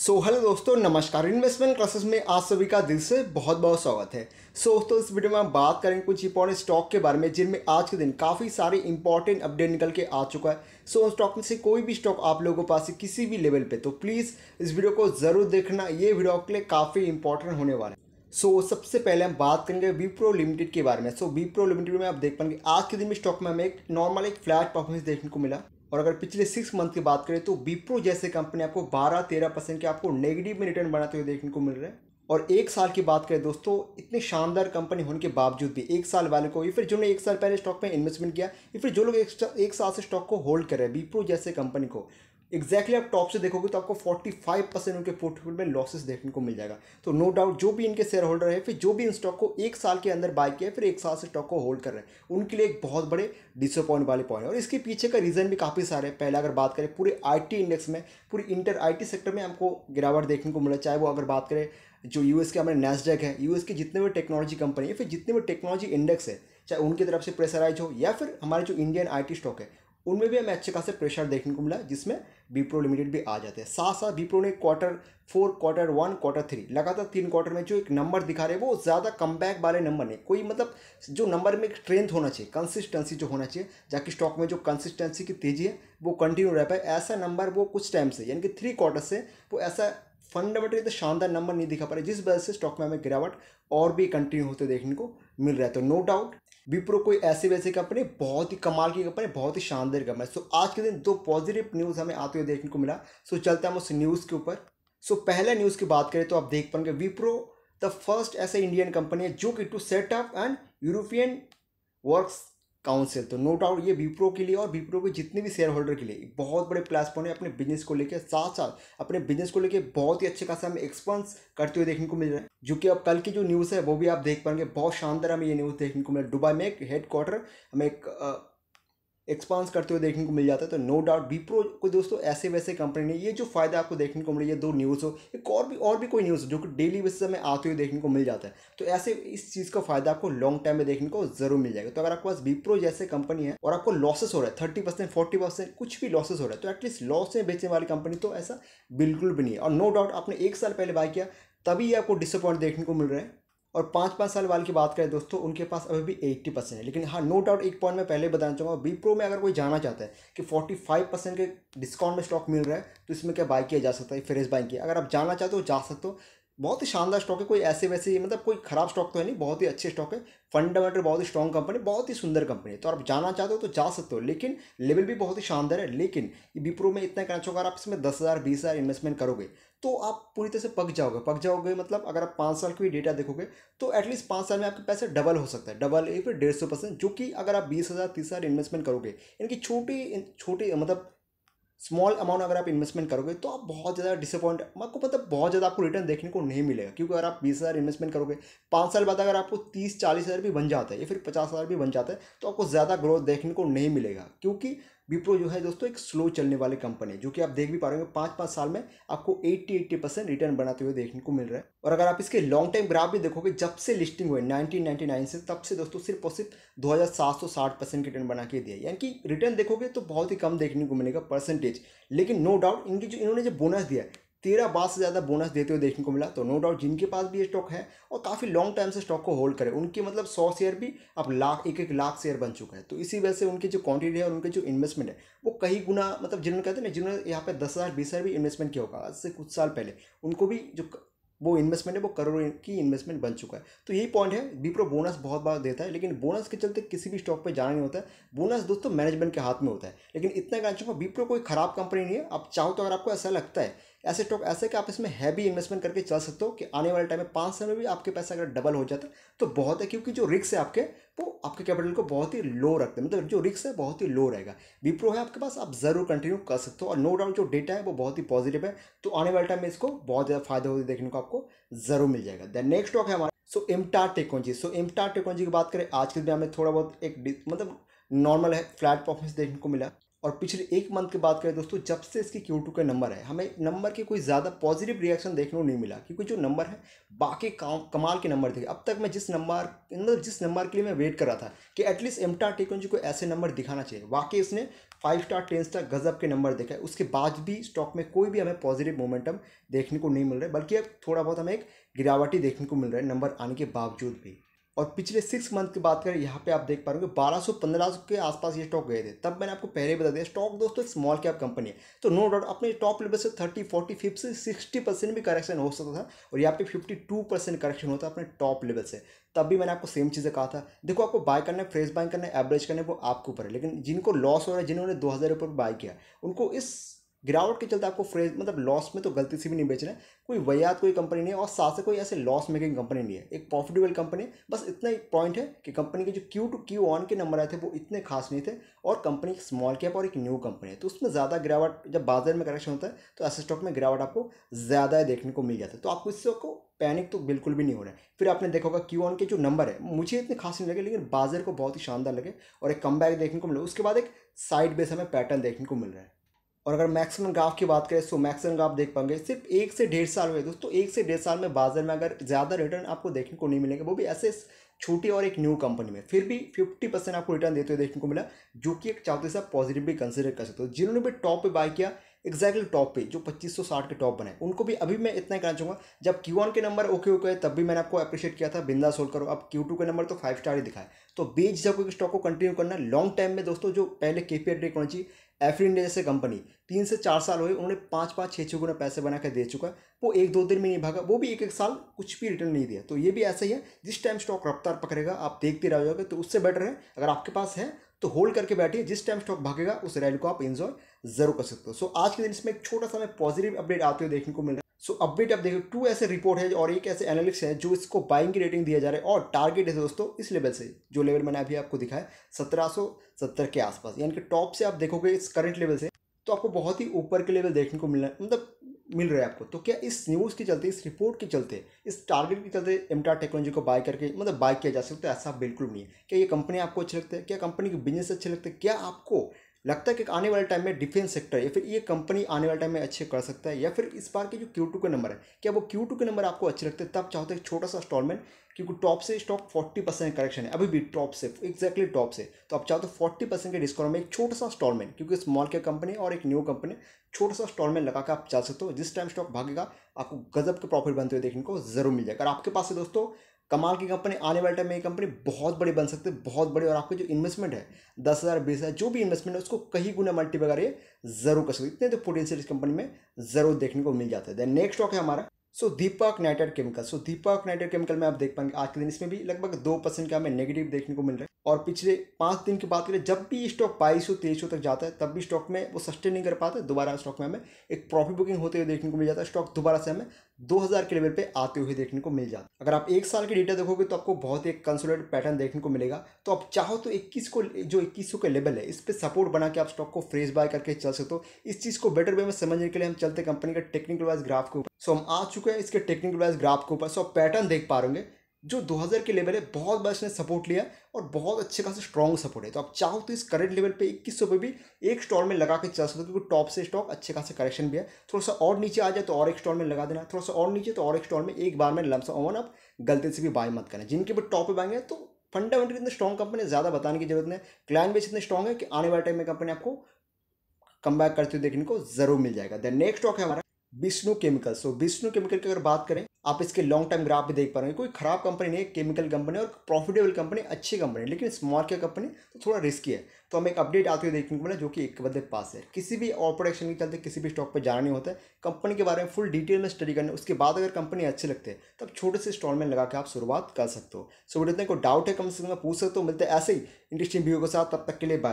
सो so, hello दोस्तों नमस्कार investment classes में आप सभी का दिल से बहुत बहुत स्वागत है सो so, दोस्तों इस वीडियो में हम बात करेंगे कुछ इंपॉर्टेंट स्टॉक के बारे में जिनमें आज के दिन काफ़ी सारे इंपॉर्टेंट अपडेट निकल के आ चुका है सो so, उन स्टॉक में से कोई भी स्टॉक आप लोगों के पास है किसी भी लेवल पे तो प्लीज़ इस वीडियो को ज़रूर देखना ये वीडियो आपके लिए काफ़ी इंपॉर्टेंट होने वाला है सो so, सबसे पहले हम बात करेंगे विप्रो लिमिटेड के बारे में सो विप्रो लिमिटेड में आप देख पाएंगे आज के दिन में स्टॉक में हमें एक नॉर्मल एक फ्लैट परफॉर्मेंस देखने को मिला और अगर पिछले सिक्स मंथ की बात करें तो विप्रो जैसे कंपनी आपको बारह तेरह परसेंट के आपको नेगेटिव में रिटर्न बनाते हुए देखने को मिल रहा है और एक साल की बात करें दोस्तों इतनी शानदार कंपनी होने के बावजूद भी एक साल वाले को या फिर जिन्होंने एक साल पहले स्टॉक में इन्वेस्टमेंट किया या फिर जो लोग एक, एक साल से स्टॉक को होल्ड कर रहे हैं विप्रो जैसे कंपनी को एग्जैक्टली exactly आप टॉप से देखोगे तो आपको 45 परसेंट उनके पोर्टफोलियो में लॉसेस देखने को मिल जाएगा तो नो डाउट जो भी इनके शेयर होल्डर है फिर जो भी इन स्टॉक को एक साल के अंदर बाय किया फिर एक साल से स्टॉक को होल्ड कर रहे हैं उनके लिए एक बहुत बड़े डिसअपॉइंट वाले पॉइंट है और इसके पीछे का रीज़न भी काफ़ी सारे हैं अगर बात करें पूरे आई इंडेक्स में पूरी इंटर आई सेक्टर में आपको गिरावट देखने को मिला चाहे वो अगर बात करें जो यू के हमारे नेस्डेक है यूएस के जितने भी टेक्नोलॉजी कंपनी है फिर जितने भी टेक्नोलॉजी इंडेक्स है चाहे उनकी तरफ से प्रेशराइज हो या फिर हमारे जो इंडियन आईटी स्टॉक है उनमें भी हमें अच्छे खासे प्रेशर देखने को मिला जिसमें बीप्रो लिमिटेड भी आ जाते हैं साथ साथ बीप्रो ने quarter four quarter one quarter three लगातार तीन क्वार्टर में जो एक नंबर दिखा रहे हैं वो ज़्यादा कम बैक वाले नंबर नहीं कोई मतलब जो नंबर में एक स्ट्रेंथ होना चाहिए कंसिस्टेंसी जो होना चाहिए जबकि स्टॉक में जो कंसिस्टेंसी की तेज़ी है वो कंटिन्यू रह पाए ऐसा नंबर वो कुछ टाइम से यानी कि थ्री क्वार्टर से वो ऐसा फंडामेंटली तो शानदार नंबर नहीं दिखा पा रहे जिस वजह से स्टॉक में हमें गिरावट और भी कंटिन्यू होते देखने को मिल रहा है तो नो डाउट विप्रो कोई ऐसे वैसे कंपनी बहुत ही कमाल की कंपनी बहुत ही शानदार कंपनी सो आज के दिन दो पॉजिटिव न्यूज़ हमें आते हुए देखने को मिला सो चलते हैं हम उस न्यूज़ के ऊपर सो पहले न्यूज़ की बात करें तो आप देख पाएंगे विप्रो द फर्स्ट ऐसे इंडियन कंपनी है जो कि to setup and European works council तो नो डाउट ये विप्रो के लिए और विप्रो के जितने भी शेयर होल्डर के लिए बहुत बड़े प्लेटफॉर्म है अपने बिजनेस को लेकर साथ साथ अपने बिजनेस को लेकर बहुत ही अच्छे खासा हमें एक्सपांस करते हुए देखने को मिल रहा है जो कि अब कल की जो न्यूज़ है वो भी आप देख पाएंगे बहुत शानदार हमें ये न्यूज़ देखने को मिला दुबई में एक हेड क्वार्टर हमें एक एक्सपांस करते हुए देखने को मिल जाता है तो नो डाउट विप्रो को दोस्तों ऐसे वैसे कंपनी नहीं ये जो फायदा आपको देखने को मिल रही ये दो न्यूज़ हो एक और भी और भी कोई न्यूज़ जो कि डेली बेसिस में आते हुए देखने को मिल जाता है तो ऐसे इस चीज़ का फायदा आपको लॉन्ग टाइम में देखने को जरूर मिल जाएगा तो अगर आपके पास विप्रो जैसे कंपनी है और आपको लॉसेस हो रहा है थर्टी परसेंट फोर्टी परसेंट कुछ भी लॉसेस हो रहा है तो एटलीस्ट लॉस में बेचने वाली कंपनी तो ऐसा बिल्कुल भी नहीं है और नो डाउट आपने एक साल पहले बाय किया तभी आपको डिसअपॉइंट देखने को मिल रहा है और पाँच पाँच साल वाल की बात करें दोस्तों उनके पास अभी भी एट्टी परसेंट है लेकिन हाँ नो डाउट एक पॉइंट मैं पहले बताना चाहूँगा बी प्रो में अगर कोई जाना चाहता है कि फोर्टी फाइव परसेंट के डिस्काउंट में स्टॉक मिल रहा है तो इसमें क्या बाई किया जा सकता है फ्रेश बाइंग किया अगर आप जाना चाहते हो जा सकते हो बहुत ही शानदार स्टॉक है कोई ऐसे वैसे मतलब कोई ख़राब स्टॉक तो है नहीं बहुत ही अच्छे स्टॉक है फंडामेंटल बहुत ही स्ट्रॉन्ग कंपनी बहुत ही सुंदर कंपनी है तो आप जाना चाहते हो तो जा सकते हो लेकिन लेवल भी बहुत ही शानदार है लेकिन विप्रो में इतना कहना चाहूँगा आप इसमें दस हज़ार बीस हज़ार इन्वेस्टमेंट करोगे तो आप पूरी तरह से पक जाओगे पक जाओगे मतलब अगर आप पाँच साल की डेटा देखोगे तो एटलीस्ट पाँच साल में आपके पैसे डबल हो सकता है डबल या फिर डेढ़ सौ परसेंट जो कि अगर आप बीस हज़ार तीस हज़ार इन्वेस्टमेंट करोगे यानी कि छोटी छोटी मतलब स्मॉल अमाउंट अगर आप इन्वेस्टमेंट करोगे तो आप बहुत ज़्यादा डिसअपॉइंट आपको मतलब बहुत ज़्यादा आपको रिटर्न देखने को नहीं मिलेगा क्योंकि अगर आप बीस हज़ार इन्वेस्टमेंट करोगे पाँच साल बाद अगर आपको तीस चालीस हज़ार भी बन जाता है या फिर पचास हज़ार भी बन जाता है तो आपको ज़्यादा ग्रोथ देखने को नहीं मिलेगा क्योंकि विप्रो जो है दोस्तों एक स्लो चलने वाली कंपनी है जो कि आप देख भी पा रहे हो पाँच पाँच साल में आपको एट्टी एट्टी परसेंट रिटर्न बनाते हुए देखने को मिल रहा है और अगर आप इसके लॉन्ग टाइम ग्राफ भी देखोगे जब से लिस्टिंग हुई नाइनटीन से तब से दोस्तों सिर्फ और सिर्फ दो हज़ार सात सौ साठ परसेंट रिटर्न बना के दिया यानी कि रिटर्न देखोगे तो बहुत ही कम देखने को मिलेगा परसेंटेज लेकिन नो डाउट इनकी जो इन्होंने जो बोनस दिया तेरह बार से ज़्यादा बोनस देते हुए देखने को मिला तो नो डाउट जिनके पास भी ये स्टॉक है और काफ़ी लॉन्ग टाइम से स्टॉक को होल्ड करें उनके मतलब सौ शेयर भी अब लाख एक एक लाख शेयर बन चुका है तो इसी वजह से उनकी जो क्वांटिटी है और उनके जो इन्वेस्टमेंट है वो कई गुना मतलब जिन्होंने कहते हैं ना जिन्होंने यहाँ पर दस हज़ार बीस हज़ार भी इन्वेस्टमेंट किया होगा आज से कुछ साल पहले उनको भी जो वो इन्वेस्टमेंट है वो करोड़ों की इन्वेस्टमेंट बन चुका है तो यही पॉइंट है विप्रो बोनस बहुत बार देता है लेकिन बोनस के चलते किसी भी स्टॉक पे जाना नहीं होता है बोनस दोस्तों मैनेजमेंट के हाथ में होता है लेकिन इतना कहना चाहूँगा विप्रो कोई खराब कंपनी नहीं है आप चाहो तो अगर आपको ऐसा लगता है ऐसे स्टॉक ऐसे कि आप इसमें हैवी इन्वेस्टमेंट करके चल सकते हो कि आने वाले टाइम में पाँच साल में भी आपके पैसा अगर डबल हो जाता तो बहुत है क्योंकि जो रिक्स है आपके वो आपके कैपिटल को बहुत ही लो रखते हैं मतलब जो रिक्स है बहुत ही लो रहेगा विप्रो है आपके पास आप ज़रूर कंटिन्यू कर सकते हो और नो डाउट जो डेटा है वो बहुत ही पॉजिटिव है तो आने वाले टाइम में इसको बहुत ज़्यादा फायदा होते देखने को आपको ज़रूर मिल जाएगा देन नेक्स्ट स्टॉक है हमारा सो इमटा टेक्नोलॉजी सो इमटा टेक्नोलॉजी की बात करें आज के दिन हमें थोड़ा बहुत एक मतलब नॉर्मल है फ्लैट परफॉर्मेंस देखने को मिला और पिछले एक मंथ की बात करें दोस्तों जब से इसकी क्यू टू का नंबर है हमें नंबर के कोई ज़्यादा पॉजिटिव रिएक्शन देखने को नहीं मिला क्योंकि जो नंबर है बाकी कमाल के नंबर थे अब तक मैं जिस नंबर मतलब जिस नंबर के लिए मैं वेट कर रहा था कि एटलीस्ट एमटा टेकन जी को ऐसे नंबर दिखाना चाहिए वाकई इसने फाइव स्टार टेन स्टार गजब के नंबर देखा है उसके बाद भी स्टॉक में कोई भी हमें पॉजिटिव मोमेंटम देखने को नहीं मिल रहा है बल्कि अब थोड़ा बहुत हमें एक गिरावटी देखने को मिल रहा है नंबर आने के बावजूद भी और पिछले सिक्स मंथ की बात करें यहाँ पे आप देख पा रहे हो बारह सौ पंद्रह के आसपास ये स्टॉक गए थे तब मैंने आपको पहले बता दिया स्टॉक दोस्तों एक स्मॉल कैप कंपनी है तो नो डाउट अपने टॉप लेवल से thirty forty fifty sixty percent भी करेक्शन हो सकता था और यहाँ पे फिफ्टी टू परसेंट करेक्शन होता अपने टॉप लेवल से तब भी मैंने आपको सेम चीज़ें कहा था देखो आपको बाय करना है फ्रेश बाय करना है एवरेज करना है वो आपके ऊपर है लेकिन जिनको लॉस हो रहा है जिन्होंने दो हज़ार रुपये बाय किया उनको इस गिरावट के चलते आपको फ्रेज मतलब लॉस में तो गलती से भी नहीं बेच रहे कोई वैयात कोई कंपनी नहीं है और साथ से कोई ऐसे लॉस मेकिंग कंपनी नहीं है एक प्रॉफिटेबल कंपनी है बस इतना ही पॉइंट है कि कंपनी के जो क्यू टू क्यू ऑन के नंबर आए थे वो इतने खास नहीं थे और कंपनी एक स्मॉल कैप और एक न्यू कंपनी है तो उसमें ज़्यादा गिरावट जब बाजार में करेक्शन होता है तो ऐसे स्टॉक में गिरावट आपको ज़्यादा देखने को मिल जाता है तो आपको इससे आपको पैनिक तो बिल्कुल भी नहीं हो रहा है फिर आपने देखा होगा क्यू ऑन के जो नंबर है मुझे इतने खास नहीं लगे लेकिन बाजार को बहुत ही शानदार लगे और एक कम देखने को मिला उसके बाद एक साइड बेस हमें पैटर्न देखने को मिल रहा है और अगर मैक्सिमम ग्राफ की बात करें तो मैक्सिमम ग्राफ देख पाएंगे सिर्फ एक से डेढ़ साल में दोस्तों एक से डेढ़ साल में बाजार में अगर ज़्यादा रिटर्न आपको देखने को नहीं मिलेंगे वो भी ऐसे छोटी और एक न्यू कंपनी में फिर भी फिफ्टी परसेंट आपको रिटर्न देते हुए देखने को मिला जो कि एक चौथे से पॉजिटिव भी कंसिडर कर सकते हो जिन्होंने भी टॉप पर बाय किया एक्जैक्टली टॉप पे जो 2560 के टॉप बनाए उनको भी अभी मैं इतना ही कहना चाहूँगा जब Q1 के नंबर ओके ओके तब भी मैंने आपको अप्रिशिएट किया था बिंदा सोल करो अब Q2 के नंबर तो फाइव स्टार ही दिखाए तो बेच जब स्टॉक को कंटिन्यू करना लॉन्ग टाइम में दोस्तों जो पहले के पी रेट होना चाहिए एफरी इंडिया जैसे कंपनी तीन से चार साल हुए उन्होंने पाँच पाँच छः छः गुना पैसे बना कर दे चुका है वो एक दो दिन में नहीं भागा वो भी एक एक साल कुछ भी रिटर्न नहीं दिया तो ये भी ऐसा ही है जिस टाइम स्टॉक रफ्तार पकड़ेगा आप देखते रह जाओगे तो उससे बेटर है अगर आपके पास है तो होल्ड करके बैठिए जिस टाइम स्टॉक भागेगा उस रैली को आप इन्जॉय जरूर कर सकते हो सो आज के दिन इसमें एक छोटा सा मैं पॉजिटिव अपडेट आते हुए देखने को मिल रहा है सो so, अपडेट आप देखो टू ऐसे रिपोर्ट है और एक ऐसे एनालिस्ट है जो इसको बाइंग की रेटिंग दिया जा रहा है और टारगेट है दोस्तों इस लेवल से जो लेवल मैंने अभी आपको दिखाया सत्रह सौ सत्तर के आसपास यानी कि टॉप से आप देखोगे इस करंट लेवल से तो आपको बहुत ही ऊपर के लेवल देखने को मिलना मतलब मिल रहा है आपको तो क्या इस न्यूज़ के चलते इस रिपोर्ट के चलते इस टारगेट के चलते एमटा टेक्नोलॉजी को बाय करके मतलब बाय किया जा सकता है ऐसा बिल्कुल नहीं है क्या ये कंपनी आपको अच्छी लगती है क्या कंपनी के बिजनेस अच्छे लगते हैं क्या आपको लगता है कि आने वाले टाइम में डिफेंस सेक्टर या फिर ये कंपनी आने वाले टाइम में अच्छे कर सकता है या फिर इस बार के जो क्यू टू के नंबर है क्या वो क्यू टू के नंबर आपको अच्छे लगते हैं तब चाहते हैं छोटा सा स्टॉलमेंट क्योंकि टॉप से स्टॉक फोर्टी परसेंट करेक्शन है अभी भी टॉप से एक्जैक्टली टॉप से तो आप चाहते हो फोर्टी परसेंट के डिस्काउंट में एक छोटा सा स्टॉलमेंट क्योंकि स्मॉल कैप कंपनी और एक न्यू कंपनी छोटा सा स्टॉलमेंट लगा के आप चल सकते हो जिस टाइम स्टॉक भागेगा आपको गजब के प्रॉफिट बनते हुए देखने को जरूर मिल जाएगा अगर आपके पास है दोस्तों कमाल की कंपनी आने वाले टाइम में ये कंपनी बहुत बड़ी बन सकती है बहुत बड़ी और आपकी जो इन्वेस्टमेंट है दस हज़ार बीस हज़ार जो भी इन्वेस्टमेंट है उसको कहीं गुना मल्टी वगैरह जरूर कर सकते इतने तो पोटेंशियल इस कंपनी में जरूर देखने को मिल जाता है देन नेक्स्ट स्टॉक है हमारा so Deepak nitrate chemical so Deepak nitrate chemical में आप देख पाएंगे आज के दिन इसमें भी लगभग दो परसेंट का हमें नेगेटिव देखने को मिल रहा है और पिछले पाँच दिन की बात करें जब भी स्टॉक बाईस सौ तेईस तक जाता है तब भी स्टॉक में वो सस्टेन नहीं कर पाता दोबारा स्टॉक में हमें एक प्रॉफिट बुकिंग होते हुए देखने को मिल जाता है स्टॉक दोबारा से हमें दो के लेवल पर आते हुए देखने को मिल जाता है अगर आप एक साल की डेटा देखोगे तो आपको बहुत एक कंसोलेट पैटर्न देखने को मिलेगा तो आप चाहो तो इक्कीस को जो इक्कीस का लेवल है इस पर सपोर्ट बना के आप स्टॉक को फ्रेश बाय करके चल सकते हो इस चीज़ को बेटर वे में समझने के लिए हम चलते कंपनी का टेक्निकल वाइज ग्राफ ऊपर सो हम आज चुके हैं इसके टेक्निकल वाइज ग्राफ के ऊपर सो आप पैटर्न देख पा रहे जो 2000 के लेवल है बहुत बार इसने सपोर्ट लिया और बहुत अच्छे खासे स्ट्रॉन्ग सपोर्ट है तो आप चाहो तो इस करेंट लेवल पे इक्कीस सौ भी एक स्टॉल में लगा के चल सकते हो क्योंकि टॉप से स्टॉक अच्छे खासे करेक्शन भी है थोड़ा सा और नीचे आ जाए तो और एक स्टॉल में लगा देना थोड़ा सा और नीचे तो और एक स्टॉल में एक बार में लमसा ओवन आप गलती से भी बाय मत करें जिनके भी टॉप पे बाएंगे तो फंडामेंटली इतने स्ट्रॉन्ग कंपनी ज़्यादा बताने की जरूरत नहीं क्लाइंट बेस इतने स्ट्रॉन्ग है कि आने वाले टाइम में कंपनी आपको कम बैक करते हुए देखने को जरूर मिल जाएगा देन नेक्स्ट स्टॉक है हमारा Vishnu chemical so Vishnu chemical की अगर बात करें आप इसके लॉन्ग टाइम ग्राफ भी देख पा रहे हैं कोई खराब कंपनी नहीं है केमिकल कंपनी और प्रॉफिटेबल कंपनी अच्छी कंपनी लेकिन स्मॉल क्या कंपनी तो थोड़ा रिस्की है तो हमें एक अपडेट आते हुए देखने को मिला जो कि एक बदले पास है किसी भी ऑपरेट के चलते किसी भी स्टॉक पर जाना नहीं होता है कंपनी के बारे में फुल डिटेल में स्टडी करना उसके बाद अगर कंपनी अच्छी लगती है तब छोटे से इंस्टॉलमेंट लगा के आप शुरुआत कर सकते हो सो so, हैं को डाउट है कम से कम पूछ सकते हो मिलते ऐसे ही इंटरेस्टिंग व्यू के साथ तब तक के लिए बाय